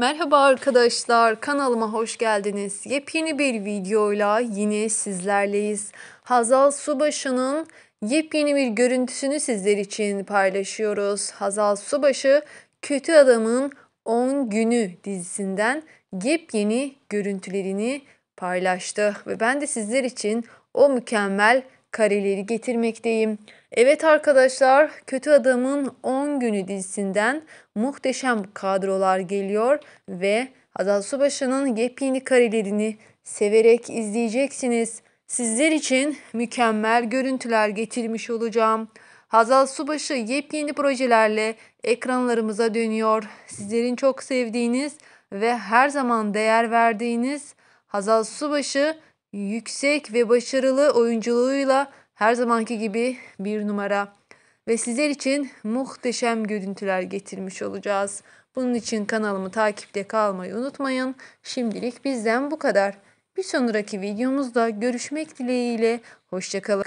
Merhaba arkadaşlar, kanalıma hoş geldiniz. Yepyeni bir videoyla yine sizlerleyiz. Hazal Subaşı'nın yepyeni bir görüntüsünü sizler için paylaşıyoruz. Hazal Subaşı, Kötü Adamın 10 Günü dizisinden yepyeni görüntülerini paylaştı. Ve ben de sizler için o mükemmel kareleri getirmekteyim. Evet arkadaşlar, Kötü Adam'ın 10 günü dizisinden muhteşem kadrolar geliyor ve Hazal Subaşı'nın yepyeni karelerini severek izleyeceksiniz. Sizler için mükemmel görüntüler getirmiş olacağım. Hazal Subaşı yepyeni projelerle ekranlarımıza dönüyor. Sizlerin çok sevdiğiniz ve her zaman değer verdiğiniz Hazal Subaşı yüksek ve başarılı oyunculuğuyla her zamanki gibi bir numara ve sizler için muhteşem görüntüler getirmiş olacağız. Bunun için kanalımı takipte kalmayı unutmayın. Şimdilik bizden bu kadar. Bir sonraki videomuzda görüşmek dileğiyle. Hoşçakalın.